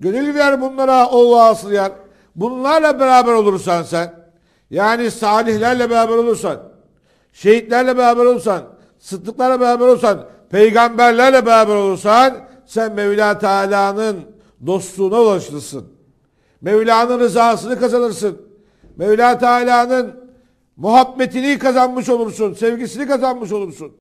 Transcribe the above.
Gönül ver bunlara o asıl yer. Bunlarla beraber olursan sen, yani salihlerle beraber olursan, şehitlerle beraber olursan, sıddıklarla beraber olursan, peygamberlerle beraber olursan, sen Mevla Teala'nın dostluğuna ulaşırsın. Mevla'nın rızasını kazanırsın. Mevla Teala'nın muhabbetini kazanmış olursun, sevgisini kazanmış olursun.